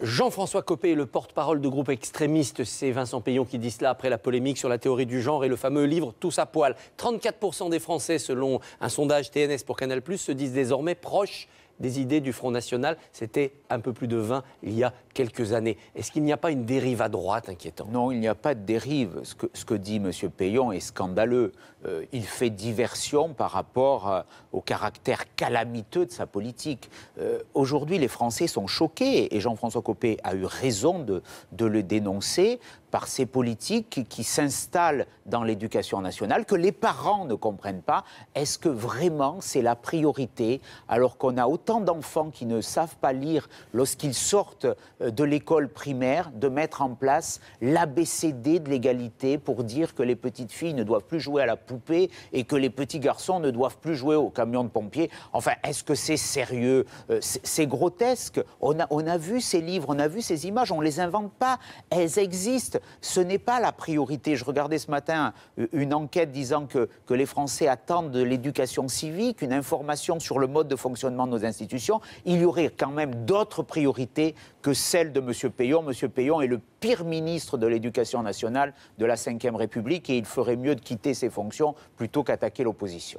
Jean-François Copé le porte-parole de groupe extrémiste. C'est Vincent Payon qui dit cela après la polémique sur la théorie du genre et le fameux livre Tous à poil. 34% des Français, selon un sondage TNS pour Canal, se disent désormais proches des idées du Front National. C'était un peu plus de 20 il y a quelques années. Est-ce qu'il n'y a pas une dérive à droite inquiétante Non, il n'y a pas de dérive. Ce que, ce que dit M. Payon est scandaleux. Euh, il fait diversion par rapport euh, au caractère calamiteux de sa politique. Euh, aujourd'hui, les Français sont choqués, et Jean-François Copé a eu raison de, de le dénoncer, par ces politiques qui, qui s'installent dans l'éducation nationale, que les parents ne comprennent pas. Est-ce que vraiment c'est la priorité alors qu'on a autant tant d'enfants qui ne savent pas lire lorsqu'ils sortent euh, de l'école primaire, de mettre en place l'ABCD de l'égalité pour dire que les petites filles ne doivent plus jouer à la poupée et que les petits garçons ne doivent plus jouer au camion de pompiers. Enfin, est-ce que c'est sérieux euh, C'est grotesque. On a, on a vu ces livres, on a vu ces images, on ne les invente pas. Elles existent. Ce n'est pas la priorité. Je regardais ce matin euh, une enquête disant que, que les Français attendent de l'éducation civique une information sur le mode de fonctionnement de nos institutions il y aurait quand même d'autres priorités que celles de M. Payon. M. Payon est le pire ministre de l'Éducation nationale de la Ve République et il ferait mieux de quitter ses fonctions plutôt qu'attaquer l'opposition.